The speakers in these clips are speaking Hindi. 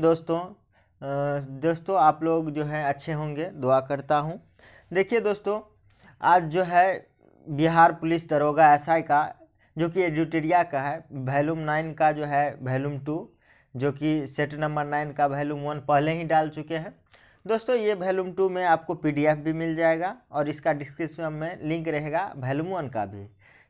दोस्तों दोस्तों आप लोग जो है अच्छे होंगे दुआ करता हूँ देखिए दोस्तों आज जो है बिहार पुलिस दरोगा एसआई का जो कि एडिटेरिया का है वैलूम नाइन का जो है वैलूम टू जो कि सेट नंबर नाइन का वैलूम वन पहले ही डाल चुके हैं दोस्तों ये वैलूम टू में आपको पीडीएफ भी मिल जाएगा और इसका डिस्क्रिप्शन में लिंक रहेगा वैलूम वन का भी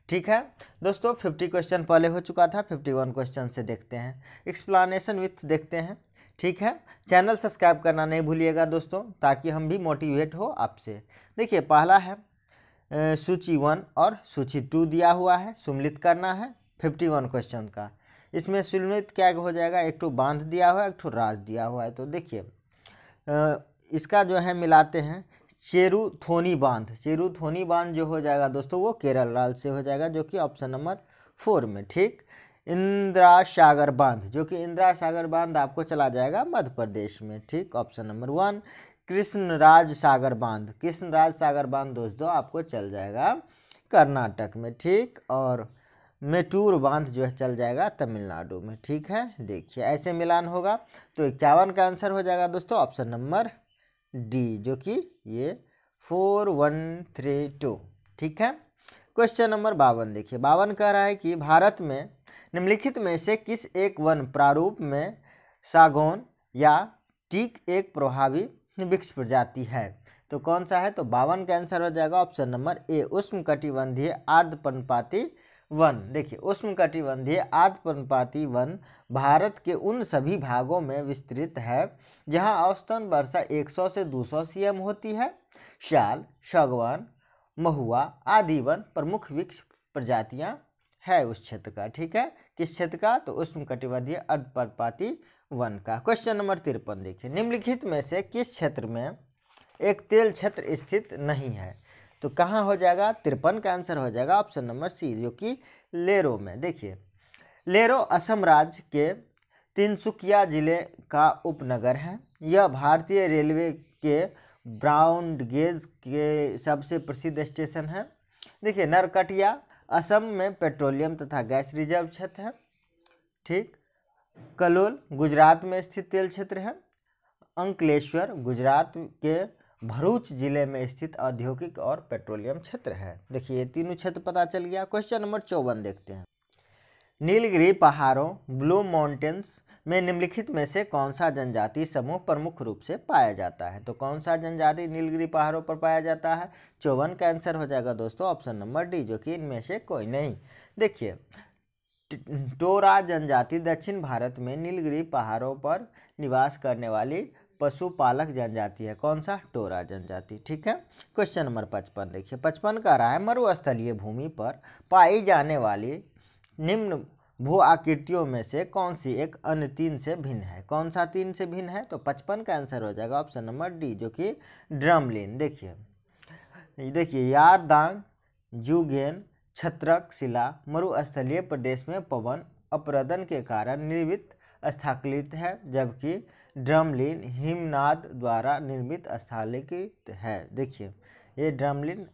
ठीक है दोस्तों फिफ्टी क्वेश्चन पहले हो चुका था फिफ्टी वन क्वेश्चन से देखते हैं एक्सप्लानेशन विथ देखते हैं ठीक है चैनल सब्सक्राइब करना नहीं भूलिएगा दोस्तों ताकि हम भी मोटिवेट हो आपसे देखिए पहला है सूची वन और सूची टू दिया हुआ है सुमिलित करना है फिफ्टी वन क्वेश्चन का इसमें सुमिलित क्या हो जाएगा एक ठो बांध दिया हुआ है एक ठो राज दिया हुआ है तो देखिए इसका जो है मिलाते हैं चेरुथोनी बांध चेरुथोनी बांध जो हो जाएगा दोस्तों वो केरल राज से हो जाएगा जो कि ऑप्शन नंबर फोर में ठीक इंदिरा सागर बांध जो कि इंदिरा सागर बांध आपको चला जाएगा मध्य प्रदेश में ठीक option number one Krishna Raj Sagar बांध कृष्ण राज सागर बांध दोस्तों आपको चल जाएगा कर्नाटक में ठीक और मेटूर बांध जो है चल जाएगा तमिलनाडु में ठीक है देखिए ऐसे मिलान होगा तो इक्यावन का आंसर हो जाएगा दोस्तों ऑप्शन नंबर डी जो कि ये फोर वन थ्री टू ठीक है क्वेश्चन नंबर बावन देखिए बावन कह रहा है कि भारत में निम्नलिखित में से किस एक वन प्रारूप में सागौन या टीक एक प्रभावी वृक्ष प्रजाति है तो कौन सा है तो बावन का आंसर हो जाएगा ऑप्शन नंबर ए उष्म कटिबंधीय आर्ध पनपाती वन देखिए उष्म कटिबंधीय आर्द पनपाती वन भारत के उन सभी भागों में विस्तृत है जहां औसतन वर्षा 100 से 200 सीएम होती है शाल शगवान महुआ आदि वन प्रमुख वृक्ष प्रजातियां है उस क्षेत्र का ठीक है किस क्षेत्र का तो उष्ण कटिबंधीय अर्धपर्पाती वन का क्वेश्चन नंबर तिरपन देखिए निम्नलिखित में से किस क्षेत्र में एक तेल क्षेत्र स्थित नहीं है तो कहाँ हो जाएगा तिरपन का आंसर हो जाएगा ऑप्शन नंबर सी जो कि लेरो में देखिए लेरो असम राज्य के तिनसुकिया जिले का उपनगर है यह भारतीय रेलवे के ब्राउन गेज के सबसे प्रसिद्ध स्टेशन है देखिए नरकटिया असम में पेट्रोलियम तथा गैस रिजर्व क्षेत्र है ठीक कलोल गुजरात में स्थित तेल क्षेत्र है अंकलेश्वर गुजरात के भरूच जिले में स्थित औद्योगिक और पेट्रोलियम क्षेत्र है देखिए तीनों क्षेत्र पता चल गया क्वेश्चन नंबर चौवन देखते हैं नीलगिरी पहाड़ों ब्लू माउंटेन्स में निम्नलिखित में से कौन सा जनजाति समूह प्रमुख रूप से पाया जाता है तो कौन सा जनजाति नीलगिरी पहाड़ों पर पाया जाता है चौवन का आंसर हो जाएगा दोस्तों ऑप्शन नंबर डी जो कि इनमें से कोई नहीं देखिए टोरा जनजाति दक्षिण भारत में नीलगिरी पहाड़ों पर निवास करने वाली पशुपालक जनजाति है कौन सा टोरा जनजाति ठीक है क्वेश्चन नंबर पचपन देखिए पचपन का रहा है मरुस्थलीय भूमि पर पाई जाने वाली निम्न भू आकृतियों में से कौन सी एक अन्य तीन से भिन्न है कौन सा तीन से भिन्न है तो पचपन का आंसर हो जाएगा ऑप्शन नंबर डी जो कि ड्रमलिन देखिए देखिए यारदांग जुगेन छत्रक शिला मरुस्थलीय प्रदेश में पवन अपरदन के कारण निर्मित स्थाकलित है जबकि ड्रमलिन हिमनाद द्वारा निर्मित स्थालीकृत है देखिए ये ड्रमलिन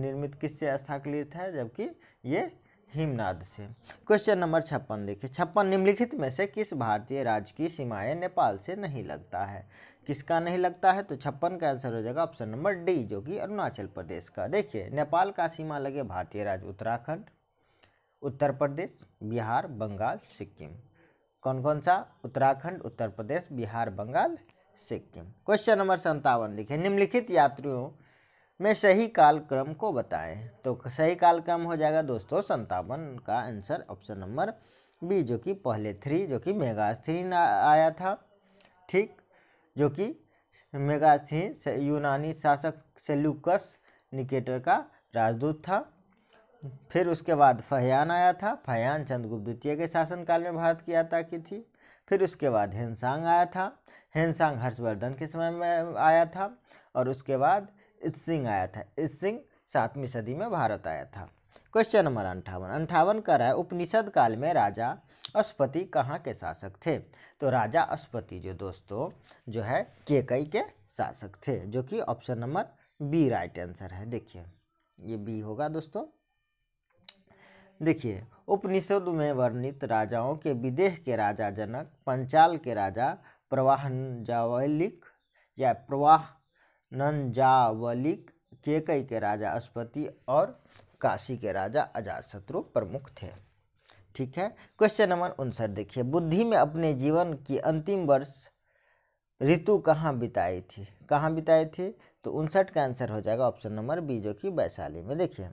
निर्मित किससे स्थाकलित है जबकि ये हिमनाद से क्वेश्चन नंबर छप्पन देखिए छप्पन निम्नलिखित में से किस भारतीय राज्य की सीमाएं नेपाल से नहीं लगता है किसका नहीं लगता है तो छप्पन का आंसर हो जाएगा ऑप्शन नंबर डी जो कि अरुणाचल प्रदेश का देखिए नेपाल का सीमा लगे भारतीय राज्य उत्तराखंड उत्तर प्रदेश बिहार बंगाल सिक्किम कौन कौन सा उत्तराखंड उत्तर प्रदेश बिहार बंगाल सिक्किम क्वेश्चन नंबर संतावन देखिए निम्नलिखित यात्रियों में सही कालक्रम को बताएं तो सही कालक्रम हो जाएगा दोस्तों संतावन का आंसर ऑप्शन नंबर बी जो कि पहले थ्री जो कि मेगास थ्री आया था ठीक जो कि मेगास थ्री यूनानी शासक सेल्यूकस निकेटर का राजदूत था फिर उसके बाद फहयान आया था फहयान चंद्रगुप्त द्वितीय के शासनकाल में भारत की यात्रा की थी फिर उसके बाद हेनसांग आया था हेनसांग हर्षवर्धन के समय में आया था और उसके बाद इत्सिंग आया था इत्सिंग सातवीं सदी में भारत आया था क्वेश्चन नंबर अंठावन अंठावन का रहा है उपनिषद काल में राजा अशुपति कहाँ के शासक थे तो राजा अस्पति जो दोस्तों जो है केकई के शासक थे जो कि option number B right answer है देखिए ये बी होगा दोस्तों देखिए उपनिषद में वर्णित राजाओं के विदेह के राजा जनक पंचाल के राजा प्रवाहन जावलिक या प्रवाह नंजावलिक केकई के राजा अस्पति और काशी के राजा अजातशत्रु प्रमुख थे ठीक है क्वेश्चन नंबर उनसठ देखिए बुद्धि में अपने जीवन की अंतिम वर्ष ऋतु कहाँ बिताई थी कहाँ बिताई थी तो उनसठ का आंसर हो जाएगा ऑप्शन नंबर बी जो कि वैशाली में देखिए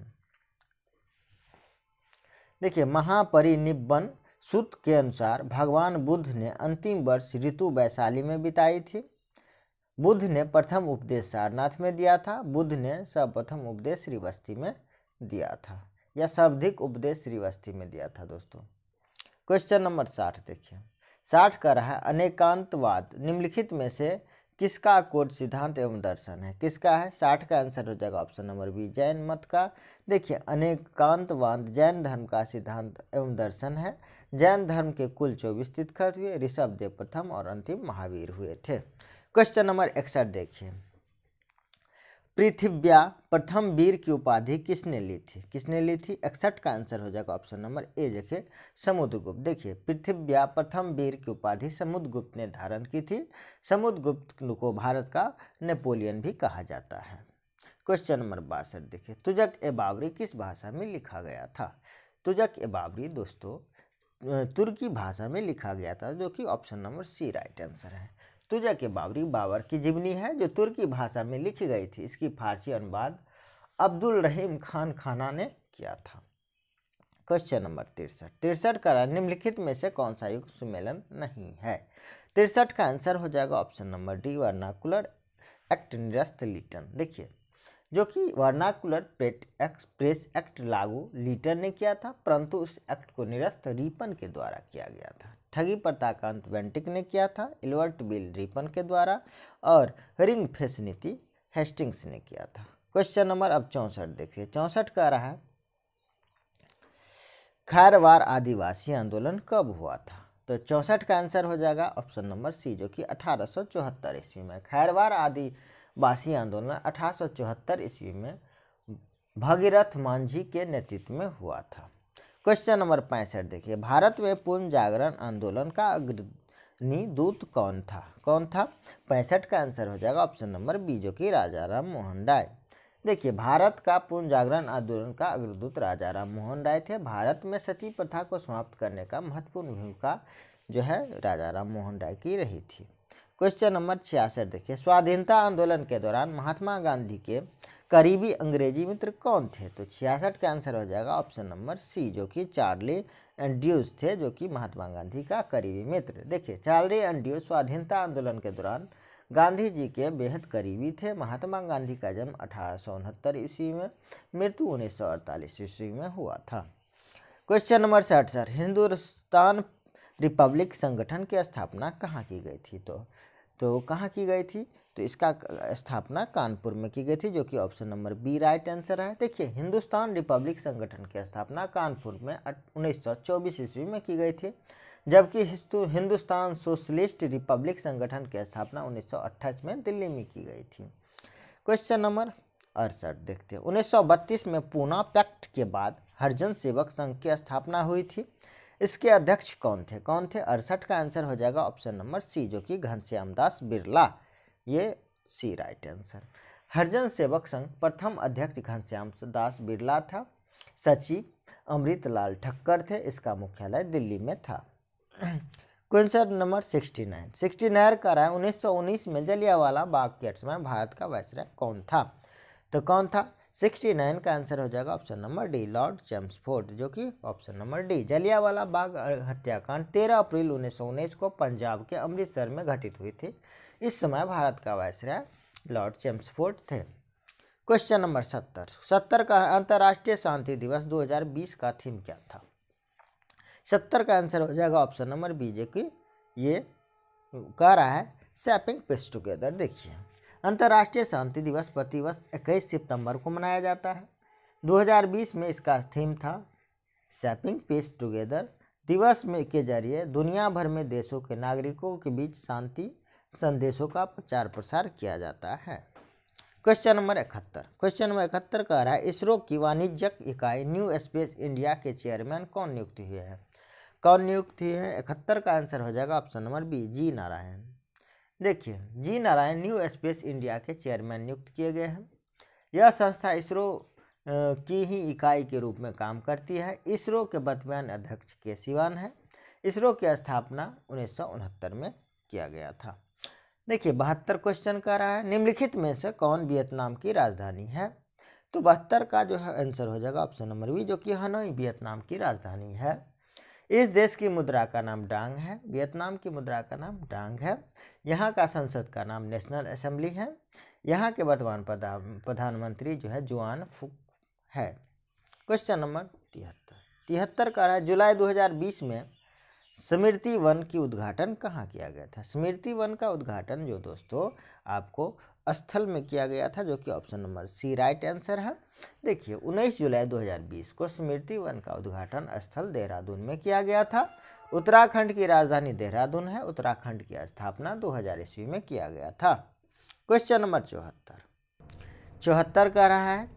देखिए महापरिनिब्बन सूत्र के अनुसार भगवान बुद्ध ने अंतिम वर्ष ऋतु वैशाली में बिताई थी बुद्ध ने प्रथम उपदेश सारनाथ में दिया था बुद्ध ने सर्वप्रथम उपदेश श्रीवस्ती में दिया था या सर्वधिक उपदेश श्रीवस्ती में दिया था दोस्तों क्वेश्चन नंबर साठ देखिए साठ का रहा अनेकांतवाद निम्नलिखित में से किसका कोट सिद्धांत एवं दर्शन है किसका है साठ का आंसर हो जाएगा ऑप्शन नंबर बी जैन मत का देखिए अनेकांतवाद जैन धर्म का सिद्धांत एवं दर्शन है जैन धर्म के कुल चौबीस तीर्थकर हुए ऋषभ देव प्रथम और अंतिम महावीर हुए थे क्वेश्चन नंबर इकसठ देखिए पृथ्व्या प्रथम वीर की उपाधि किसने ली थी किसने ली थी इकसठ का आंसर हो जाएगा ऑप्शन नंबर ए देखिए समुद्रगुप्त देखिए पृथ्व्या प्रथम वीर की उपाधि समुद्रगुप्त ने धारण की थी समुद्रगुप्त को भारत का नेपोलियन भी कहा जाता है क्वेश्चन नंबर बासठ देखिए तुजक ए बाबरी किस भाषा में लिखा गया था तुजक ए बाबरी दोस्तों तुर्की भाषा में लिखा गया था जो कि option number C right answer है तुजा के बाबरी बाबर की जीवनी है जो तुर्की भाषा में लिखी गई थी इसकी फारसी अनुवाद अब्दुल रहीम खान खाना ने किया था क्वेश्चन नंबर तिरसठ तिरसठ का निम्नलिखित में से कौन सा युग सम्मेलन नहीं है तिरसठ का आंसर हो जाएगा option number D vernacular act निरस्त लिटन देखिए जो कि वर्नाकुलर प्रेट एक्सप्रेस प्रेस एक्ट लागू लीटर ने किया था परंतु उस एक्ट को निरस्त रिपन के द्वारा किया गया था ठगी प्रता का अंत वेंटिक ने किया था एलवर्ट बिल रिपन के द्वारा और रिंग फेस नीति हेस्टिंग्स ने किया था क्वेश्चन नंबर अब चौंसठ देखिए चौंसठ कह रहा है खैरवार आदिवासी आंदोलन कब हुआ था तो चौंसठ का आंसर हो जाएगा ऑप्शन नंबर सी जो कि अठारह सौ चौहत्तर ईस्वी में खैरवार आदिवासी आंदोलन अठारह सौ चौहत्तर ईस्वी में भगीरथ मांझी के नेतृत्व में हुआ था क्वेश्चन नंबर पैंसठ देखिए भारत में पूर्ण जागरण आंदोलन का अग्रणी दूत कौन था कौन था पैंसठ का आंसर हो जाएगा ऑप्शन नंबर बी जो कि राजा राम मोहन राय देखिए भारत का पूर्ण जागरण आंदोलन का अग्रदूत राजा राम मोहन राय थे भारत में सती प्रथा को समाप्त करने का महत्वपूर्ण भूमिका जो है राजा राम मोहन राय की रही थी क्वेश्चन नंबर छियासठ देखिए स्वाधीनता आंदोलन के दौरान महात्मा गांधी के करीबी अंग्रेजी मित्र कौन थे तो छियासठ का आंसर हो जाएगा ऑप्शन नंबर सी जो कि चार्ली एंड्यूस थे जो कि महात्मा गांधी का करीबी मित्र देखिए चार्ली एंड्यूस स्वाधीनता आंदोलन के दौरान गांधी जी के बेहद करीबी थे महात्मा गांधी का जन्म अठारह ईस्वी में मृत्यु उन्नीस सौ ईस्वी में हुआ था क्वेश्चन नंबर साठ सर हिंदुस्तान रिपब्लिक संगठन की स्थापना कहाँ की गई थी तो तो कहाँ की गई थी तो इसका स्थापना कानपुर में की गई थी जो कि option number B right answer है देखिए हिंदुस्तान रिपब्लिक संगठन की स्थापना कानपुर में उन्नीस सौ ईस्वी में की गई थी जबकि हिंदुस्तान सोशलिस्ट रिपब्लिक संगठन की स्थापना उन्नीस में दिल्ली में की गई थी क्वेश्चन नंबर अड़सठ देखते हैं उन्नीस में पूना पैक्ट के बाद हरजन सेवक संघ की स्थापना हुई थी इसके अध्यक्ष कौन थे कौन थे अड़सठ का आंसर हो जाएगा ऑप्शन नंबर सी जो कि घनश्याम दास बिरला ये सी राइट आंसर हरजन सेवक संघ प्रथम अध्यक्ष घनश्याम दास बिरला था सचिव अमृतलाल ठक्कर थे इसका मुख्यालय दिल्ली में था question number sixty nine sixty nine का रहा है उन्नीस सौ उन्नीस में जलियावाला बाग के समय भारत का वैसरा कौन था तो कौन था सिक्सटी नाइन का आंसर हो जाएगा option number D lord Chelmsford जो कि option number D Jallianwala Bagh हत्याकांड तेरह अप्रैल उन्नीस सौ उन्नीस को पंजाब के अमृतसर में घटित हुई थी इस समय भारत का वायसराय लॉर्ड चेम्सफोर्ड थे क्वेश्चन नंबर सत्तर सत्तर का अंतर्राष्ट्रीय शांति दिवस 2020 का थीम क्या था सत्तर का आंसर हो जाएगा ऑप्शन नंबर बी जे की ये कह रहा है सैपिंग पिस टुगेदर देखिए अंतर्राष्ट्रीय शांति दिवस प्रतिवर्ष इक्कीस सितंबर को मनाया जाता है 2020 में इसका थीम था सैपिंग पेस्ट टुगेदर दिवस में के जरिए दुनिया भर में देशों के नागरिकों के बीच शांति संदेशों का प्रचार प्रसार किया जाता है क्वेश्चन नंबर इकहत्तर क्वेश्चन नंबर इकहत्तर कह रहा है इसरो की वाणिज्यिक इकाई न्यू स्पेस इंडिया के चेयरमैन कौन नियुक्त हुए हैं कौन नियुक्त हुए हैं इकहत्तर का आंसर हो जाएगा option number B G Narayan देखिए G Narayan new space India के चेयरमैन नियुक्त किए गए हैं यह संस्था इसरो की ही इकाई के रूप में काम करती है इसरो के वर्तमान अध्यक्ष के सिवान है इसरो की स्थापना उन्नीस में किया गया था देखिए बहत्तर क्वेश्चन का रहा है निम्नलिखित में से कौन वियतनाम की राजधानी है तो बहत्तर का जो है आंसर हो जाएगा ऑप्शन नंबर बी जो कि हनोई वियतनाम की राजधानी है इस देश की मुद्रा का नाम डांग है वियतनाम की मुद्रा का नाम डांग है यहाँ का संसद का नाम नेशनल असेंबली है यहाँ के वर्तमान प्रधानमंत्री जो है जुआन फुक है क्वेश्चन नंबर तिहत्तर तिहत्तर का रहा है जुलाई 2020 में स्मृति वन की उद्घाटन कहाँ किया गया था स्मृति वन का उद्घाटन जो दोस्तों आपको स्थल में किया गया था जो कि option number C right answer है देखिए 19 जुलाई 2020 को स्मृति वन का उद्घाटन स्थल देहरादून में किया गया था उत्तराखंड की राजधानी देहरादून है उत्तराखंड की स्थापना 2000 ईस्वी में किया गया था क्वेश्चन नंबर चौहत्तर चौहत्तर कह रहा है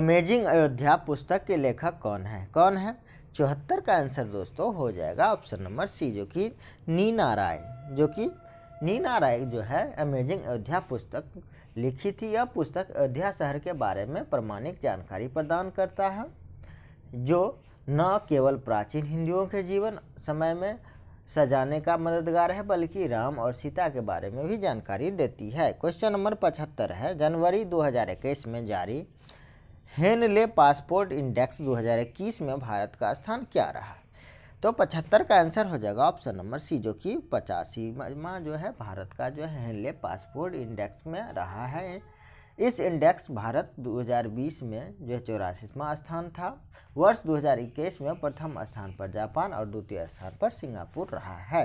अमेजिंग अयोध्या पुस्तक के लेखक कौन है कौन है चौहत्तर का आंसर दोस्तों हो जाएगा ऑप्शन नंबर सी जो कि नीना राय जो कि नीना राय जो है अमेजिंग अयोध्या पुस्तक लिखी थी यह पुस्तक अयोध्या शहर के बारे में प्रमाणिक जानकारी प्रदान करता है जो न केवल प्राचीन हिंदुओं के जीवन समय में सजाने का मददगार है बल्कि राम और सीता के बारे में भी जानकारी देती है क्वेश्चन नंबर पचहत्तर है जनवरी 2021 में जारी हेनले पासपोर्ट इंडेक्स 2021 में भारत का स्थान क्या रहा तो पचहत्तर का आंसर हो जाएगा ऑप्शन नंबर सी जो कि पचासी माँ जो है भारत का जो है हेनले पासपोर्ट इंडेक्स में रहा है इस इंडेक्स भारत 2020 में जो है चौरासीवा स्थान था वर्ष 2021 में प्रथम स्थान पर जापान और द्वितीय स्थान पर सिंगापुर रहा है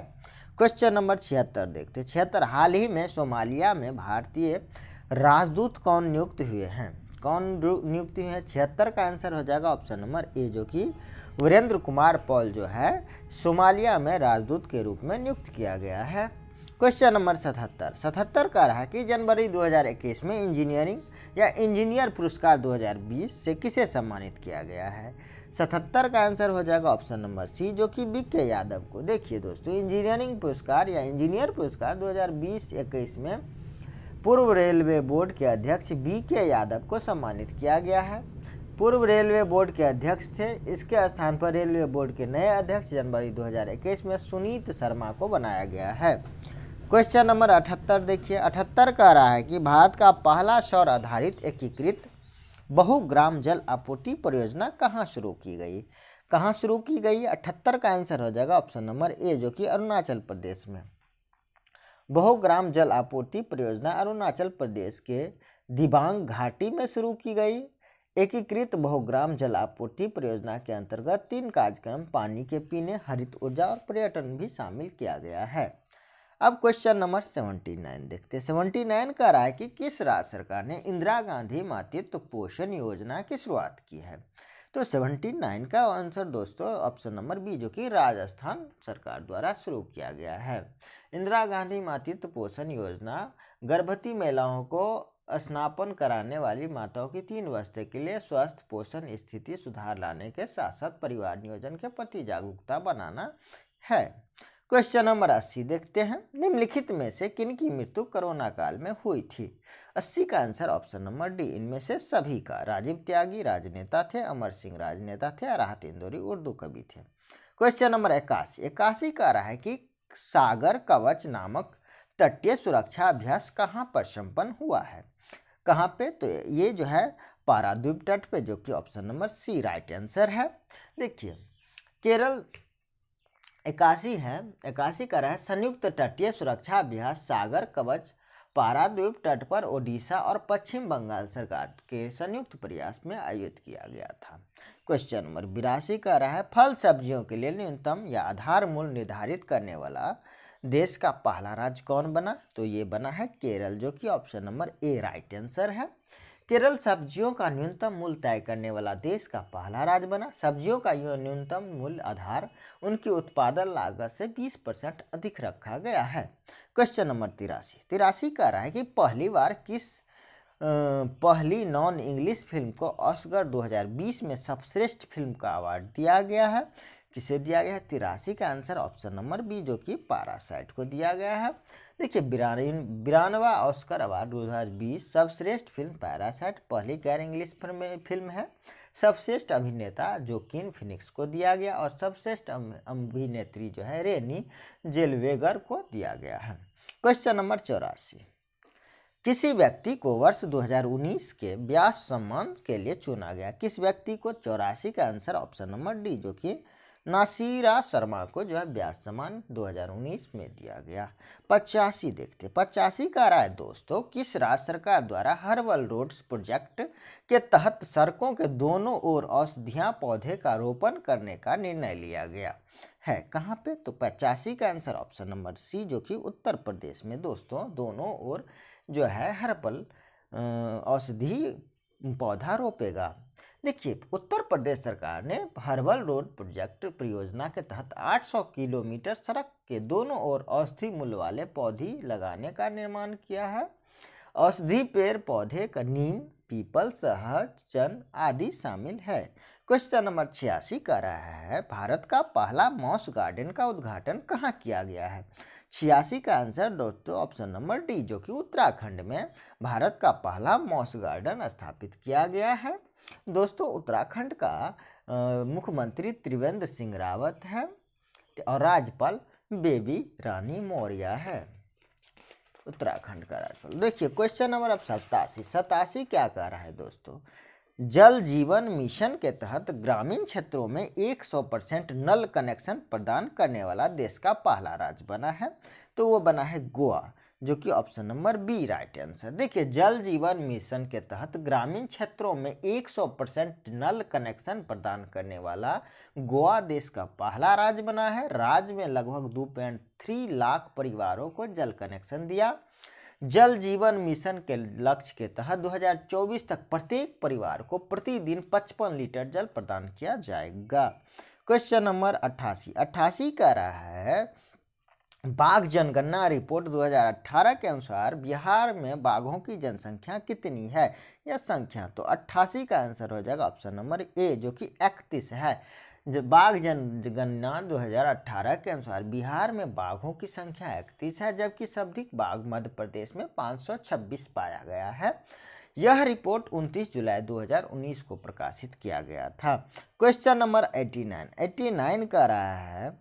क्वेश्चन नंबर छिहत्तर देखते छिहत्तर हाल ही में सोमालिया में भारतीय राजदूत कौन नियुक्त हुए हैं कौन नियुक्ति हुई है छिहत्तर का आंसर हो जाएगा ऑप्शन नंबर ए जो कि वीरेंद्र कुमार पॉल जो है सोमालिया में राजदूत के रूप में नियुक्त किया गया है क्वेश्चन नंबर सतहत्तर सतहत्तर कह रहा है कि जनवरी 2021 में इंजीनियरिंग या इंजीनियर पुरस्कार 2020 से किसे सम्मानित किया गया है सतहत्तर का आंसर हो जाएगा ऑप्शन नंबर सी जो कि बी के यादव को देखिए दोस्तों इंजीनियरिंग पुरस्कार या इंजीनियर पुरस्कार 2020 हज़ार में पूर्व रेलवे बोर्ड के अध्यक्ष बी के यादव को सम्मानित किया गया है पूर्व रेलवे बोर्ड के अध्यक्ष थे इसके स्थान पर रेलवे बोर्ड के नए अध्यक्ष जनवरी 2021 में सुनीत शर्मा को बनाया गया है क्वेश्चन नंबर अठहत्तर देखिए अठहत्तर कह रहा है कि भारत का पहला सौर आधारित एकीकृत बहुग्राम जल आपूर्ति परियोजना कहाँ शुरू की गई कहाँ शुरू की गई अठहत्तर का आंसर हो जाएगा ऑप्शन नंबर ए जो कि अरुणाचल प्रदेश में बहुग्राम जल आपूर्ति परियोजना अरुणाचल प्रदेश के दिबांग घाटी में शुरू की गई एकीकृत बहुग्राम जल आपूर्ति परियोजना के अंतर्गत तीन कार्यक्रम पानी के पीने हरित ऊर्जा और पर्यटन भी शामिल किया गया है अब क्वेश्चन नंबर सेवेंटी नाइन देखते हैं सेवेंटी नाइन कह रहा है कि किस राज्य सरकार ने इंदिरा गांधी मातृत्व पोषण योजना की शुरुआत की है तो सेवेंटी नाइन का आंसर दोस्तों ऑप्शन नंबर बी जो कि राजस्थान सरकार द्वारा शुरू किया गया है इंदिरा गांधी मातृत्व पोषण योजना गर्भवती महिलाओं को स्नापन कराने वाली माताओं की तीन वर्षे के लिए स्वस्थ पोषण स्थिति सुधार लाने के साथ साथ परिवार नियोजन के प्रति जागरूकता बनाना है क्वेश्चन नंबर अस्सी देखते हैं निम्नलिखित में से किन की मृत्यु कोरोना काल में हुई थी अस्सी का आंसर ऑप्शन नंबर डी इनमें से सभी का राजीव त्यागी राजनेता थे अमर सिंह राजनेता थे राहत इंदौरी उर्दू कवि थे क्वेश्चन नंबर इक्यासी इक्यासी कह रहा है कि सागर कवच नामक तटीय सुरक्षा अभ्यास कहाँ पर संपन्न हुआ है कहाँ पे तो ये जो है पाराद्वीप तट पे जो कि option number C right answer है देखिए केरल इक्यासी है इक्यासी का रहा है संयुक्त तटीय सुरक्षा अभ्यास सागर कवच द्वीप तट पर ओडिशा और पश्चिम बंगाल सरकार के संयुक्त प्रयास में आयोजित किया गया था क्वेश्चन नंबर बिरासी कह रहा है फल सब्जियों के लिए न्यूनतम या आधार मूल्य निर्धारित करने वाला देश का पहला राज्य कौन बना तो ये बना है केरल जो कि option number A right answer है केरल सब्जियों का न्यूनतम मूल्य तय करने वाला देश का पहला राज्य बना सब्जियों का यह न्यूनतम मूल्य आधार उनकी उत्पादन लागत से 20 परसेंट अधिक रखा गया है क्वेश्चन नंबर तिरासी तिरासी कह रहा है कि पहली बार किस पहली नॉन इंग्लिश फिल्म को ऑस्कर 2020 में सर्वश्रेष्ठ फिल्म का अवार्ड दिया गया है किसे दिया गया है तिरासी का आंसर ऑप्शन नंबर बी जो कि पारासाइट को दिया गया है देखिए बिरान बिरानवा ऑस्कर अवार्ड 2020 सर्वश्रेष्ठ फिल्म पैरासाइट पहली गैर इंग्लिश फिल्म फिल्म है सर्वश्रेष्ठ अभिनेता जोकिन फिनिक्स को दिया गया और सर्वश्रेष्ठ अभिनेत्री जो है रेनी जेलवेगर को दिया गया है क्वेश्चन नंबर चौरासी किसी व्यक्ति को वर्ष 2019 के व्यास सम्मान के लिए चुना गया किस व्यक्ति को चौरासी का आंसर ऑप्शन नंबर डी जो कि नासीरा शर्मा को जो है ब्याज सम्मान 2019 में दिया गया पचासी देखते पचासी का रहा है दोस्तों किस राज्य सरकार द्वारा हर्बल रोड्स प्रोजेक्ट के तहत सड़कों के दोनों ओर औषधियाँ पौधे का रोपण करने का निर्णय लिया गया है कहाँ पे तो पचासी का आंसर ऑप्शन नंबर सी जो कि उत्तर प्रदेश में दोस्तों दोनों ओर जो है हर्बल औषधि पौधा रोपेगा देखिए उत्तर प्रदेश सरकार ने हर्बल रोड प्रोजेक्ट परियोजना के तहत 800 किलोमीटर सड़क के दोनों ओर औषधि मूल्य वाले पौधे लगाने का निर्माण किया है औषधि पेड़ पौधे का नीम पीपल सहज चन आदि शामिल है क्वेश्चन नंबर छियासी कह रहा है भारत का पहला मॉस गार्डन का उद्घाटन कहाँ किया गया है छियासी का आंसर दोस्तों ऑप्शन नंबर डी जो कि उत्तराखंड में भारत का पहला मॉस गार्डन स्थापित किया गया है दोस्तों उत्तराखंड का मुख्यमंत्री त्रिवेंद्र सिंह रावत है और राज्यपाल बेबी रानी मौर्य है उत्तराखंड का राज्यपाल देखिए क्वेश्चन नंबर अब सतासी सतासी क्या कह रहा है दोस्तों जल जीवन मिशन के तहत ग्रामीण क्षेत्रों में 100 परसेंट नल कनेक्शन प्रदान करने वाला देश का पहला राज्य बना है तो वो बना है गोवा जो कि option number B right answer देखिए जल जीवन मिशन के तहत ग्रामीण क्षेत्रों में 100 परसेंट नल कनेक्शन प्रदान करने वाला गोवा देश का पहला राज्य बना है राज्य में लगभग दो पॉइंट थ्री लाख परिवारों को जल कनेक्शन दिया जल जीवन मिशन के लक्ष्य के तहत 2024 तक प्रत्येक परिवार को प्रतिदिन 55 लीटर जल प्रदान किया जाएगा क्वेश्चन नंबर अट्ठासी अट्ठासी कह रहा है बाघ जनगणना रिपोर्ट 2018 के अनुसार बिहार में बाघों की जनसंख्या कितनी है यह संख्या तो अट्ठासी का आंसर हो जाएगा ऑप्शन नंबर ए जो कि इकतीस है बाघ जनगणना 2018 के अनुसार बिहार में बाघों की संख्या इकतीस है जबकि शब्दिक बाघ मध्य प्रदेश में 526 पाया गया है यह रिपोर्ट 29 जुलाई 2019 को प्रकाशित किया गया था क्वेश्चन नंबर 89 89 का रहा है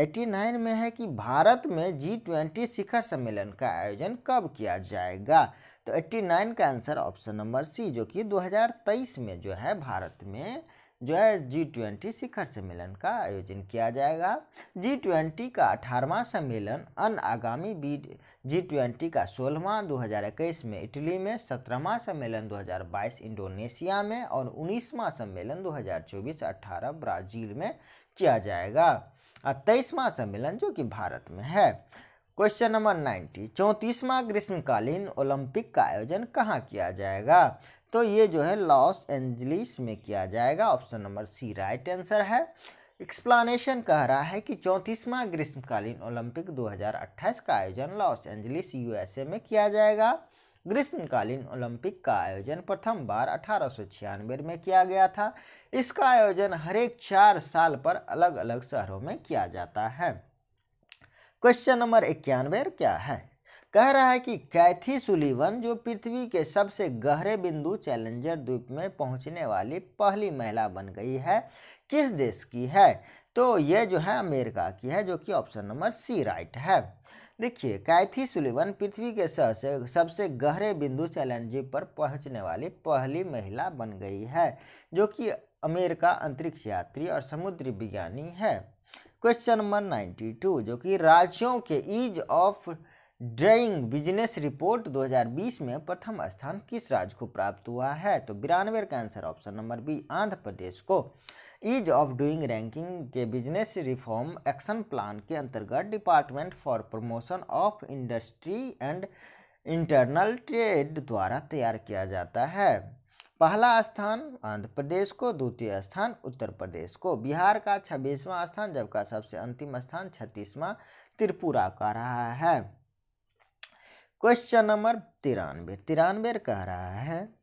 89 में है कि भारत में जी ट्वेंटी शिखर सम्मेलन का आयोजन कब किया जाएगा तो 89 का आंसर ऑप्शन नंबर सी जो कि 2023 में जो है भारत में जो है जी ट्वेंटी शिखर सम्मेलन का आयोजन किया जाएगा जी ट्वेंटी का अठारहवा सम्मेलन अन आगामी बी जी ट्वेंटी का सोलहवां 2021 में इटली में सत्रहवा सम्मेलन 2022 इंडोनेशिया में और उन्नीसवां सम्मेलन 2024 18 ब्राज़ील में किया जाएगा तेईसवां सम्मेलन जो कि भारत में है क्वेश्चन नंबर नाइन्टी चौंतीसवां ग्रीष्मकालीन ओलंपिक का आयोजन कहाँ किया जाएगा तो ये जो है लॉस एंजलिस में किया जाएगा option number C right answer है एक्सप्लानेशन कह रहा है कि चौंतीसवां ग्रीष्मकालीन ओलंपिक 2028 का आयोजन लॉस एंजलिस यूएसए में किया जाएगा ग्रीष्मकालीन ओलंपिक का आयोजन प्रथम बार अठारह में किया गया था इसका आयोजन हरेक चार साल पर अलग अलग शहरों में किया जाता है क्वेश्चन नंबर इक्यानवे क्या है कह रहा है कि कैथी सुलीवन जो पृथ्वी के सबसे गहरे बिंदु चैलेंजर द्वीप में पहुंचने वाली पहली महिला बन गई है किस देश की है तो यह जो है अमेरिका की है जो कि ऑप्शन नंबर सी राइट है देखिए कैथी सुलिवन पृथ्वी के सबसे सबसे गहरे बिंदु चैलेंज पर पहुंचने वाली पहली महिला बन गई है जो कि अमेरिका अंतरिक्ष यात्री और समुद्री विज्ञानी है क्वेश्चन नंबर नाइन्टी टू जो कि राज्यों के ease of doing business report 2020 में प्रथम स्थान किस राज्य को प्राप्त हुआ है तो बिरानवे का आंसर option number B Andhra Pradesh को ईज ऑफ डूइंग रैंकिंग के बिजनेस रिफॉर्म एक्शन प्लान के अंतर्गत department for promotion of industry and internal trade द्वारा तैयार किया जाता है पहला स्थान आंध्र प्रदेश को द्वितीय स्थान उत्तर प्रदेश को बिहार का छब्बीसवां स्थान जबकि सबसे अंतिम स्थान छत्तीसवां त्रिपुरा का रहा है क्वेश्चन नंबर तिरानवे तिरानवे कह रहा है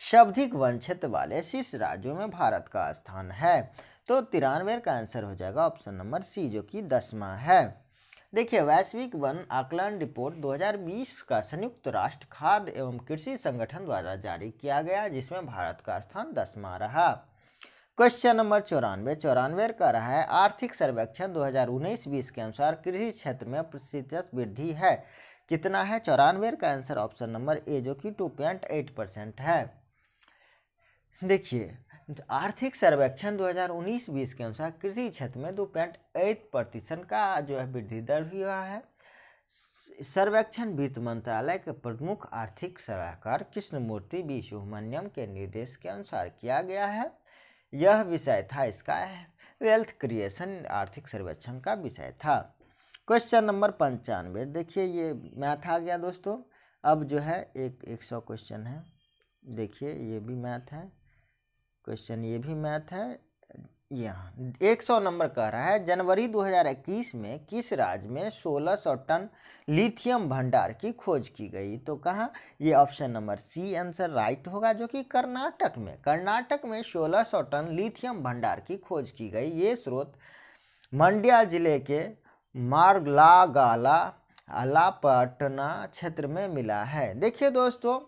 शब्दिक क्षेत्र वाले शीर्ष राज्यों में भारत का स्थान है तो तिरानवे का आंसर हो जाएगा ऑप्शन नंबर सी जो कि दसवा है देखिए वैश्विक वन आकलन रिपोर्ट 2020 का संयुक्त राष्ट्र खाद्य एवं कृषि संगठन द्वारा जारी किया गया जिसमें भारत का स्थान दसवां रहा क्वेश्चन नंबर चौरानवे चौरानवे का रहा है आर्थिक सर्वेक्षण 2019-20 के अनुसार कृषि क्षेत्र में प्रतिशत वृद्धि है कितना है चौरानवे का आंसर ऑप्शन नंबर ए जो कि टू परसेंट है देखिए आर्थिक सर्वेक्षण 2019-20 के अनुसार कृषि क्षेत्र में दो पॉइंट एट प्रतिशत का जो है वृद्धि दर भी हुआ है सर्वेक्षण वित्त मंत्रालय के प्रमुख आर्थिक सलाहकार कृष्णमूर्ति बी सुब्रमण्यम के निर्देश के अनुसार किया गया है यह विषय था इसका वेल्थ क्रिएशन आर्थिक सर्वेक्षण का विषय था क्वेश्चन नंबर पंचानवे देखिए ये मैथ आ गया दोस्तों अब जो है एक एक सौ क्वेश्चन है देखिए ये भी मैथ है क्वेश्चन ये भी मैथ है यहाँ एक सौ नंबर कह रहा है जनवरी 2021 में किस राज्य में 1600 टन लिथियम भंडार की खोज की गई तो कहाँ ये option number C answer right होगा जो कि कर्नाटक में कर्नाटक में 1600 टन लिथियम भंडार की खोज की गई ये स्रोत मंड्या जिले के मार्गलागाला अलापटना क्षेत्र में मिला है देखिए दोस्तों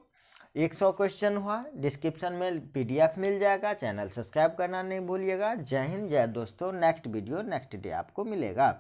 100 क्वेश्चन हुआ डिस्क्रिप्शन में पीडीएफ मिल जाएगा चैनल सब्सक्राइब करना नहीं भूलिएगा जय हिंद जय दोस्तों नेक्स्ट वीडियो नेक्स्ट डे आपको मिलेगा